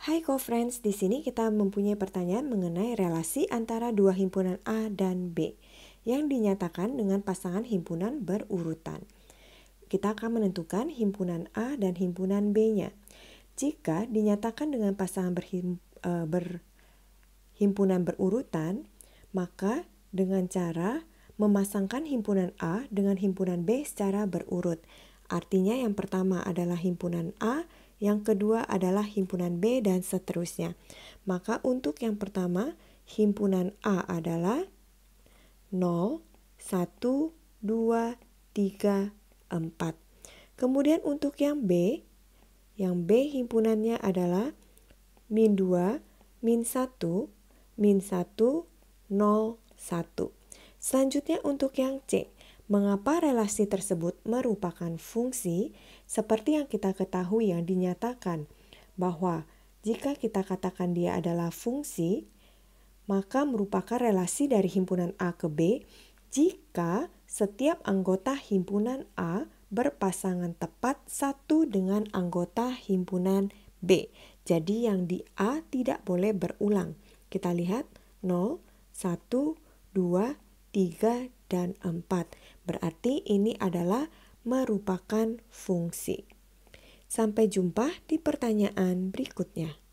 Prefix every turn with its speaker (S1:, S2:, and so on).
S1: Hai co-friends, di sini kita mempunyai pertanyaan mengenai relasi antara dua himpunan A dan B yang dinyatakan dengan pasangan himpunan berurutan. Kita akan menentukan himpunan A dan himpunan B-nya. Jika dinyatakan dengan pasangan berhim, e, berhimpunan berurutan, maka dengan cara memasangkan himpunan A dengan himpunan B secara berurut. Artinya yang pertama adalah himpunan A, yang kedua adalah himpunan B, dan seterusnya. Maka untuk yang pertama, himpunan A adalah 0, 1, 2, 3, 4. Kemudian untuk yang B, yang B himpunannya adalah min 2, min 1, min 1, 0, 1. Selanjutnya untuk yang C, mengapa relasi tersebut merupakan fungsi seperti yang kita ketahui yang dinyatakan bahwa jika kita katakan dia adalah fungsi, maka merupakan relasi dari himpunan A ke B jika setiap anggota himpunan A berpasangan tepat satu dengan anggota himpunan B. Jadi yang di A tidak boleh berulang. Kita lihat 0, 1, 2, 3, dan 4. Berarti ini adalah merupakan fungsi. Sampai jumpa di pertanyaan berikutnya.